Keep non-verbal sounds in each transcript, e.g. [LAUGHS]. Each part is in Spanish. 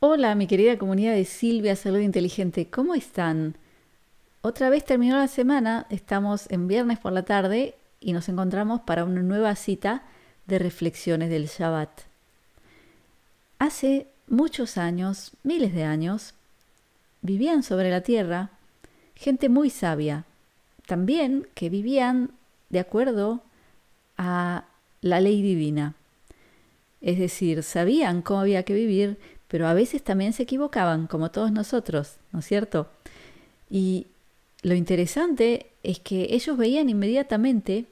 Hola, mi querida comunidad de Silvia Salud Inteligente, ¿cómo están? Otra vez terminó la semana, estamos en viernes por la tarde y nos encontramos para una nueva cita de reflexiones del Shabbat. Hace muchos años, miles de años, vivían sobre la tierra gente muy sabia, también que vivían de acuerdo a la ley divina. Es decir, sabían cómo había que vivir, pero a veces también se equivocaban, como todos nosotros, ¿no es cierto? Y lo interesante es que ellos veían inmediatamente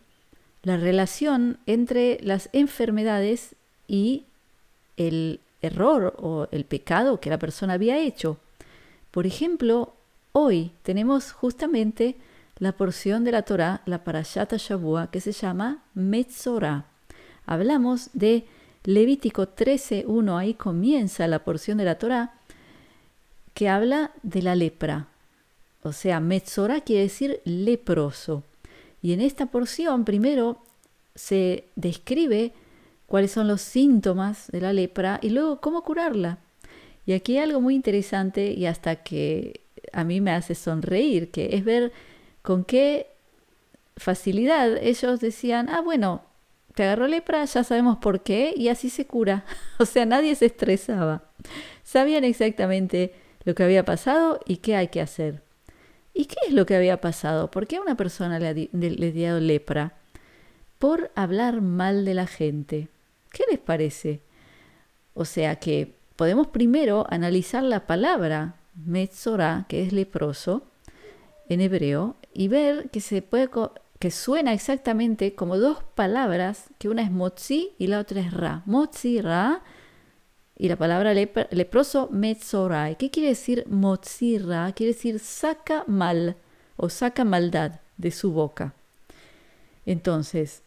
la relación entre las enfermedades y el error o el pecado que la persona había hecho. Por ejemplo, hoy tenemos justamente la porción de la Torah, la Parashat Shavua, que se llama Metzorah. Hablamos de Levítico 13.1, ahí comienza la porción de la Torah que habla de la lepra. O sea, Metzorah quiere decir leproso. Y en esta porción primero se describe cuáles son los síntomas de la lepra y luego cómo curarla. Y aquí hay algo muy interesante y hasta que a mí me hace sonreír, que es ver con qué facilidad ellos decían, ah, bueno, te agarró lepra, ya sabemos por qué, y así se cura. [LAUGHS] O sea, nadie se estresaba. Sabían exactamente lo que había pasado y qué hay que hacer. ¿Y qué es lo que había pasado? ¿Por qué a una persona le, le dado lepra? Por hablar mal de la gente. ¿Qué les parece? O sea que podemos primero analizar la palabra metzora, que es leproso, en hebreo, y ver que se puede suena exactamente como dos palabras, que una es mochi y la otra es ra. mochi ra, y la palabra leproso, metzorai. ¿Qué quiere decir mochi ra? Quiere decir saca mal o saca maldad de su boca. Entonces,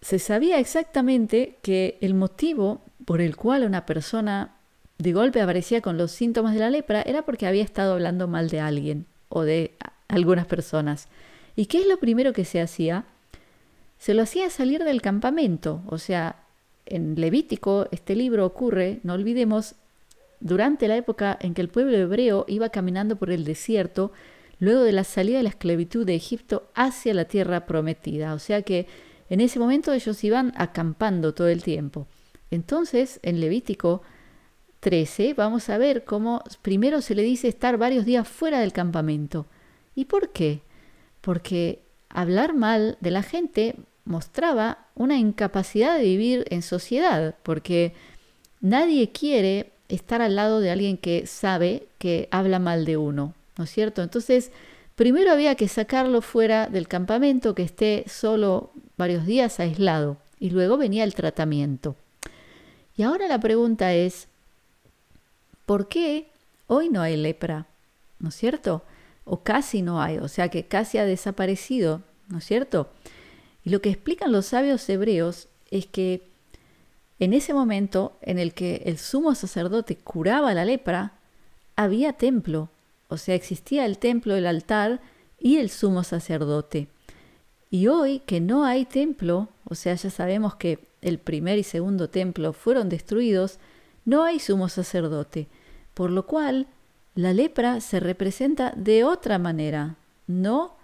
se sabía exactamente que el motivo por el cual una persona de golpe aparecía con los síntomas de la lepra era porque había estado hablando mal de alguien o de algunas personas. ¿Y qué es lo primero que se hacía? Se lo hacía salir del campamento. O sea, en Levítico este libro ocurre, no olvidemos, durante la época en que el pueblo hebreo iba caminando por el desierto, luego de la salida de la esclavitud de Egipto hacia la tierra prometida. O sea que en ese momento ellos iban acampando todo el tiempo. Entonces, en Levítico 13 vamos a ver cómo primero se le dice estar varios días fuera del campamento. ¿Y por qué? porque hablar mal de la gente mostraba una incapacidad de vivir en sociedad, porque nadie quiere estar al lado de alguien que sabe que habla mal de uno, ¿no es cierto? Entonces, primero había que sacarlo fuera del campamento, que esté solo varios días aislado, y luego venía el tratamiento. Y ahora la pregunta es, ¿por qué hoy no hay lepra? ¿No es cierto? o casi no hay, o sea que casi ha desaparecido, ¿no es cierto? Y lo que explican los sabios hebreos es que en ese momento en el que el sumo sacerdote curaba la lepra, había templo, o sea, existía el templo, el altar y el sumo sacerdote. Y hoy que no hay templo, o sea, ya sabemos que el primer y segundo templo fueron destruidos, no hay sumo sacerdote, por lo cual la lepra se representa de otra manera, no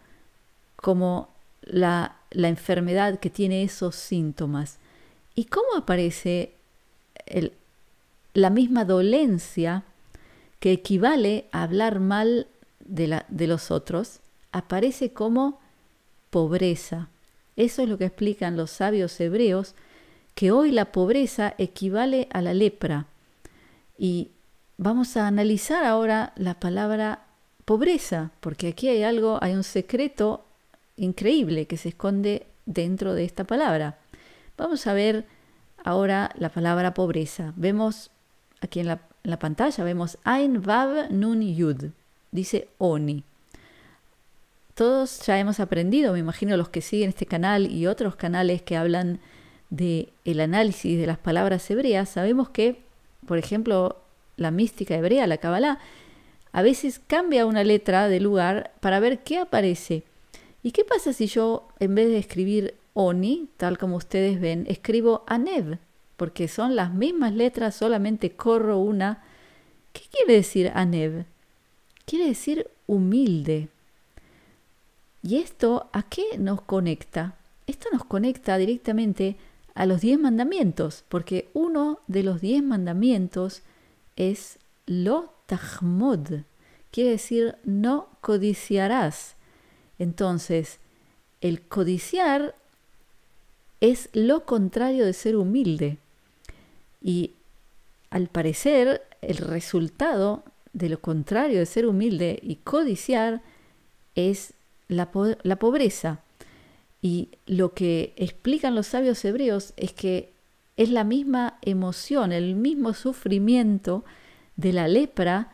como la, la enfermedad que tiene esos síntomas. ¿Y cómo aparece el, la misma dolencia que equivale a hablar mal de, la, de los otros? Aparece como pobreza. Eso es lo que explican los sabios hebreos, que hoy la pobreza equivale a la lepra. Y Vamos a analizar ahora la palabra pobreza, porque aquí hay algo, hay un secreto increíble que se esconde dentro de esta palabra. Vamos a ver ahora la palabra pobreza. Vemos aquí en la, pantalla, vemos Ein Vav Nun Yud, dice Oni. Todos ya hemos aprendido, me imagino los que siguen este canal y otros canales que hablan de el análisis de las palabras hebreas, sabemos que, por ejemplo, la mística hebrea, la Kabbalah, a veces cambia una letra de lugar para ver qué aparece. ¿Y qué pasa si yo, en vez de escribir Oni, tal como ustedes ven, escribo Anev? Porque son las mismas letras, solamente corro una. ¿Qué quiere decir Anev? Quiere decir humilde. ¿Y esto a qué nos conecta? Esto nos conecta directamente a los diez mandamientos, porque uno de los diez mandamientos es lo tahmod, quiere decir no codiciarás. Entonces, el codiciar es lo contrario de ser humilde. Y al parecer, el resultado de lo contrario de ser humilde y codiciar es la, la pobreza. Y lo que explican los sabios hebreos es que es la misma emoción, el mismo sufrimiento de la lepra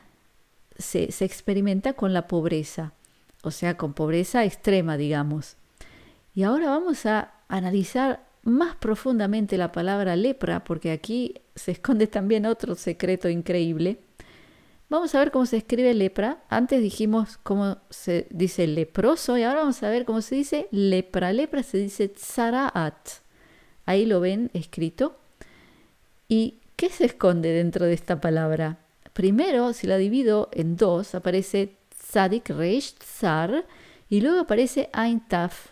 se, se experimenta con la pobreza, o sea, con pobreza extrema, digamos. Y ahora vamos a analizar más profundamente la palabra lepra, porque aquí se esconde también otro secreto increíble. Vamos a ver cómo se escribe lepra. Antes dijimos cómo se dice leproso y ahora vamos a ver cómo se dice lepra. Lepra se dice tzaraat. Ahí lo ven escrito. ¿Y qué se esconde dentro de esta palabra? Primero, si la divido en dos, aparece Tzadik Reish Tzar y luego aparece Ain Taf.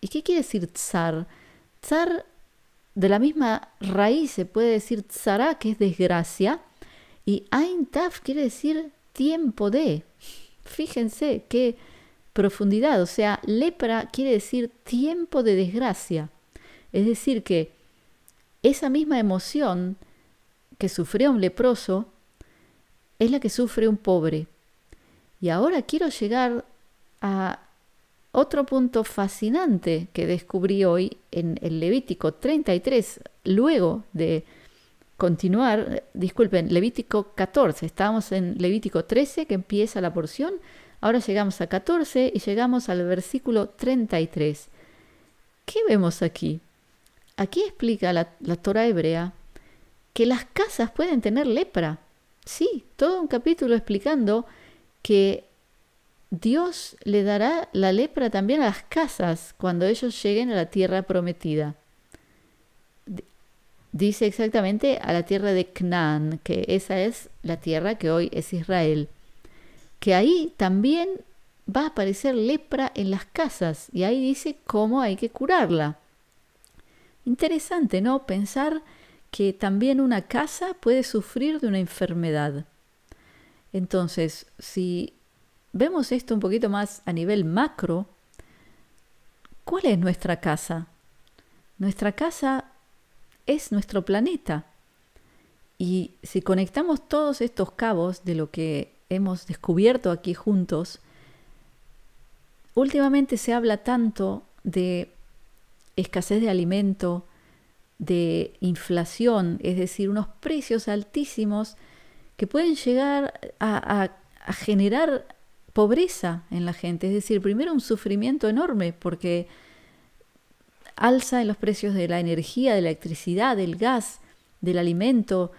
¿Y qué quiere decir Tzar? Tzar, de la misma raíz se puede decir Tzara, que es desgracia, y Ain Taf quiere decir tiempo de. Fíjense qué profundidad, o sea, lepra quiere decir tiempo de desgracia. Es decir, que esa misma emoción que sufrió un leproso es la que sufre un pobre. Y ahora quiero llegar a otro punto fascinante que descubrí hoy en el Levítico 33, luego de continuar, disculpen, Levítico 14, estábamos en Levítico 13 que empieza la porción, ahora llegamos a 14 y llegamos al versículo 33. ¿Qué vemos aquí? Aquí explica la, Torah hebrea que las casas pueden tener lepra. Sí, todo un capítulo explicando que Dios le dará la lepra también a las casas cuando ellos lleguen a la tierra prometida. Dice exactamente a la tierra de Canaán, que esa es la tierra que hoy es Israel. Que ahí también va a aparecer lepra en las casas y ahí dice cómo hay que curarla. Interesante, ¿no? Pensar que también una casa puede sufrir de una enfermedad. Entonces, si vemos esto un poquito más a nivel macro, ¿cuál es nuestra casa? Nuestra casa es nuestro planeta. Y si conectamos todos estos cabos de lo que hemos descubierto aquí juntos, últimamente se habla tanto de escasez de alimento, de inflación, es decir, unos precios altísimos que pueden llegar a, generar pobreza en la gente, es decir, primero un sufrimiento enorme porque alza en los precios de la energía, de la electricidad, del gas, del alimento,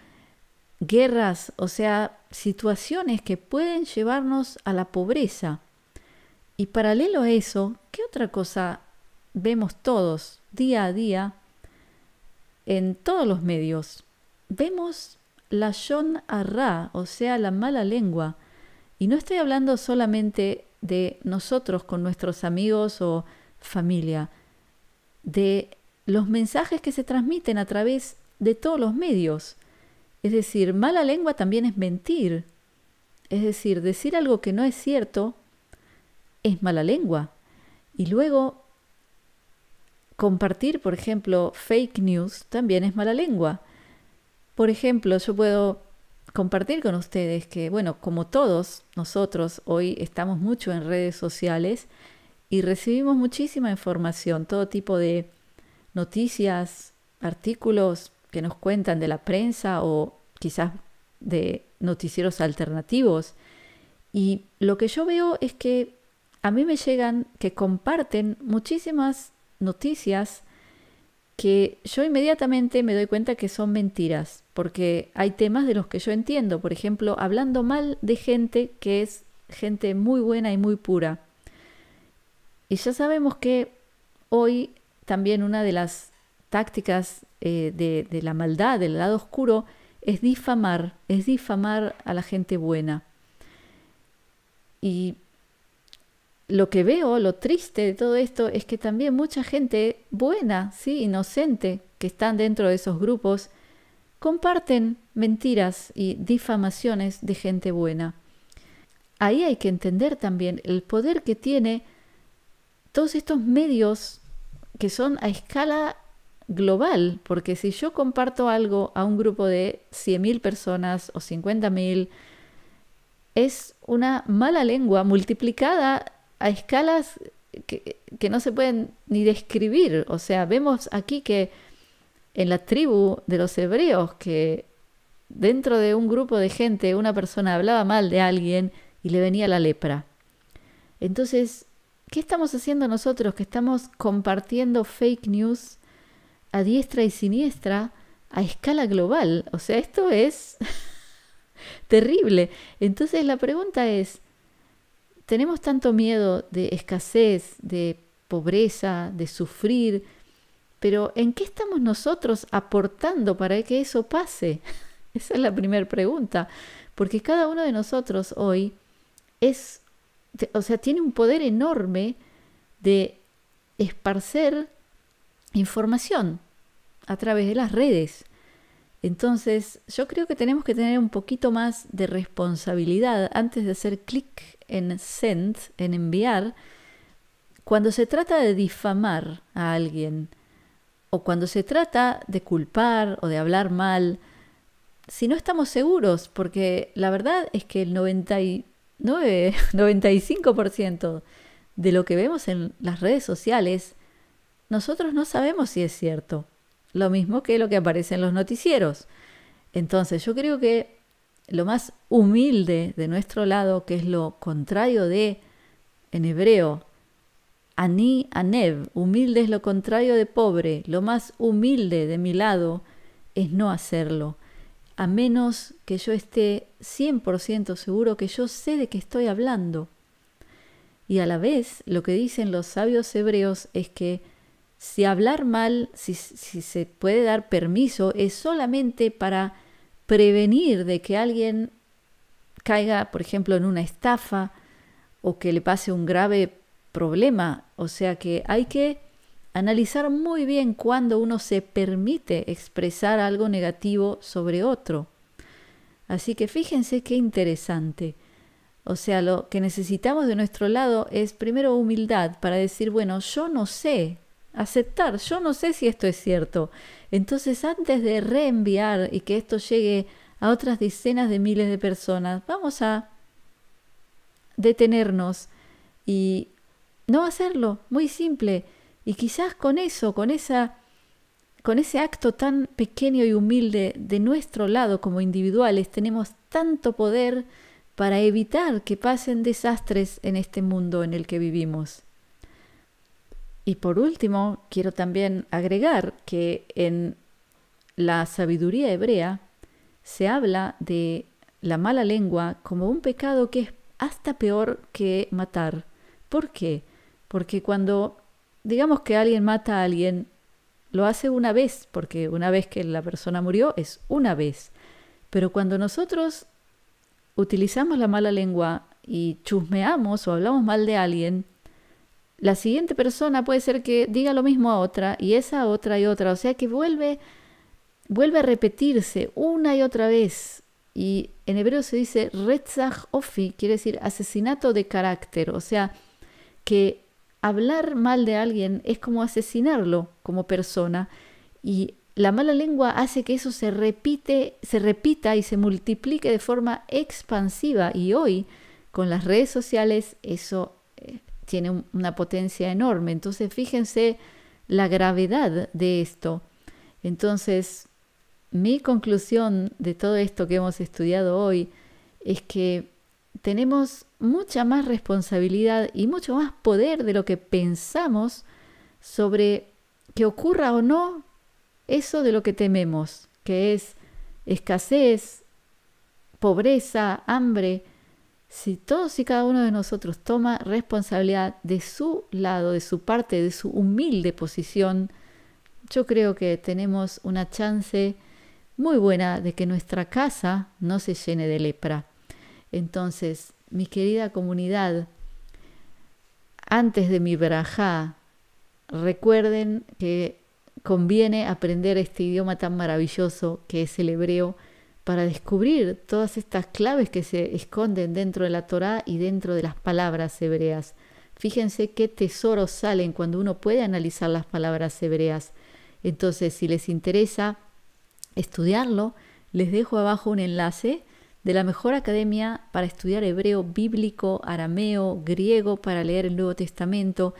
guerras, o sea, situaciones que pueden llevarnos a la pobreza. Y paralelo a eso, ¿qué otra cosa vemos todos día a día en todos los medios. Vemos la Shon Arra, o sea, la mala lengua. Y no estoy hablando solamente de nosotros con nuestros amigos o familia, de los mensajes que se transmiten a través de todos los medios. Es decir, mala lengua también es mentir. Es decir, decir algo que no es cierto es mala lengua. Y luego compartir, por ejemplo, fake news también es mala lengua. Por ejemplo, yo puedo compartir con ustedes que, bueno, como todos nosotros hoy estamos mucho en redes sociales y recibimos muchísima información, todo tipo de noticias, artículos que nos cuentan de la prensa o quizás de noticieros alternativos. Y lo que yo veo es que a mí me llegan que comparten muchísimas noticias que yo inmediatamente me doy cuenta que son mentiras, porque hay temas de los que yo entiendo, por ejemplo, hablando mal de gente que es gente muy buena y muy pura. Y ya sabemos que hoy también una de las tácticas eh, de, de la maldad, del lado oscuro, es difamar, es difamar a la gente buena. Y lo que veo, lo triste de todo esto, es que también mucha gente buena, sí, inocente, que están dentro de esos grupos, comparten mentiras y difamaciones de gente buena. Ahí hay que entender también el poder que tiene todos estos medios que son a escala global, porque si yo comparto algo a un grupo de 100.000 personas o 50.000, es una mala lengua multiplicada a escalas que, que, no se pueden ni describir. O sea, vemos aquí que en la tribu de los hebreos, que dentro de un grupo de gente una persona hablaba mal de alguien y le venía la lepra. Entonces, ¿qué estamos haciendo nosotros que estamos compartiendo fake news a diestra y siniestra a escala global? O sea, esto es [LAUGHS] terrible. Entonces la pregunta es, tenemos tanto miedo de escasez, de pobreza, de sufrir, pero ¿en qué estamos nosotros aportando para que eso pase? [LAUGHS] Esa es la primera pregunta, porque cada uno de nosotros hoy es, o sea, tiene un poder enorme de esparcer información a través de las redes. Entonces, yo creo que tenemos que tener un poquito más de responsabilidad antes de hacer clic en send, en enviar, cuando se trata de difamar a alguien o cuando se trata de culpar o de hablar mal, si no estamos seguros, porque la verdad es que el 99, 95% [LAUGHS] de lo que vemos en las redes sociales, nosotros no sabemos si es cierto. Lo mismo que lo que aparece en los noticieros. Entonces yo creo que lo más humilde de nuestro lado, que es lo contrario de, en hebreo, ani aneb humilde es lo contrario de pobre, lo más humilde de mi lado es no hacerlo, a menos que yo esté 100% seguro que yo sé de qué estoy hablando. Y a la vez, lo que dicen los sabios hebreos es que si hablar mal, si se puede dar permiso, es solamente para prevenir de que alguien caiga, por ejemplo, en una estafa o que le pase un grave problema. O sea que hay que analizar muy bien cuando uno se permite expresar algo negativo sobre otro. Así que fíjense qué interesante. O sea, lo que necesitamos de nuestro lado es primero humildad para decir, bueno, yo no sé aceptar, yo no sé si esto es cierto. Entonces, antes de reenviar y que esto llegue a otras decenas de miles de personas, vamos a detenernos y no hacerlo, muy simple. Y quizás con eso, con esa con ese acto tan pequeño y humilde de nuestro lado como individuales, tenemos tanto poder para evitar que pasen desastres en este mundo en el que vivimos. Y por último, quiero también agregar que en la sabiduría hebrea se habla de la mala lengua como un pecado que es hasta peor que matar. ¿Por qué? Porque cuando digamos que alguien mata a alguien, lo hace una vez, porque una vez que la persona murió es una vez. Pero cuando nosotros utilizamos la mala lengua y chusmeamos o hablamos mal de alguien, la siguiente persona puede ser que diga lo mismo a otra y esa otra y otra. O sea que vuelve, vuelve a repetirse una y otra vez. Y en hebreo se dice Retzach Ofi, quiere decir asesinato de carácter. O sea que hablar mal de alguien es como asesinarlo como persona. Y la mala lengua hace que eso se repite, se repita y se multiplique de forma expansiva. Y hoy, con las redes sociales, eso eh, tiene una potencia enorme. Entonces, fíjense la gravedad de esto. Entonces, mi conclusión de todo esto que hemos estudiado hoy es que tenemos mucha más responsabilidad y mucho más poder de lo que pensamos sobre que ocurra o no eso de lo que tememos, que es escasez, pobreza, hambre, si todos y cada uno de nosotros toma responsabilidad de su lado, de su parte, de su humilde posición, yo creo que tenemos una chance muy buena de que nuestra casa no se llene de lepra. Entonces, mi querida comunidad, antes de mi verajá, recuerden que conviene aprender este idioma tan maravilloso que es el hebreo para descubrir todas estas claves que se esconden dentro de la Torá y dentro de las palabras hebreas. Fíjense qué tesoros salen cuando uno puede analizar las palabras hebreas. Entonces, si les interesa estudiarlo, les dejo abajo un enlace de la mejor academia para estudiar hebreo bíblico, arameo, griego, para leer el Nuevo Testamento,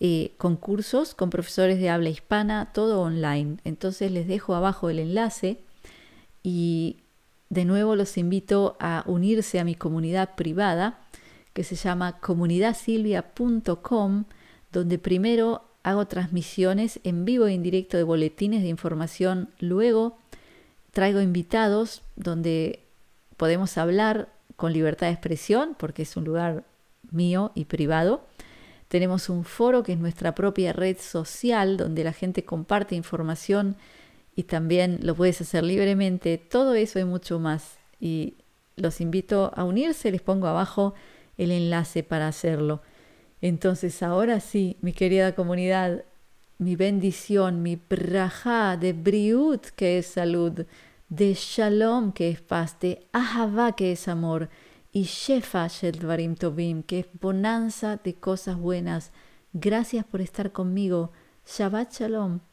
eh, con cursos con profesores de habla hispana, todo online. Entonces les dejo abajo el enlace y de nuevo los invito a unirse a mi comunidad privada que se llama comunidadsilvia.com, donde primero hago transmisiones en vivo e indirecto de boletines de información, luego traigo invitados donde podemos hablar con libertad de expresión, porque es un lugar mío y privado. Tenemos un foro que es nuestra propia red social, donde la gente comparte información y también lo puedes hacer libremente, todo eso y mucho más. Y los invito a unirse, les pongo abajo el enlace para hacerlo. Entonces ahora sí, mi querida comunidad, mi bendición, mi praja de briut, que es salud, de shalom, que es paz, de que es amor, y shefa shel varim tovim, que es bonanza de cosas buenas. Gracias por estar conmigo. Shabbat shalom.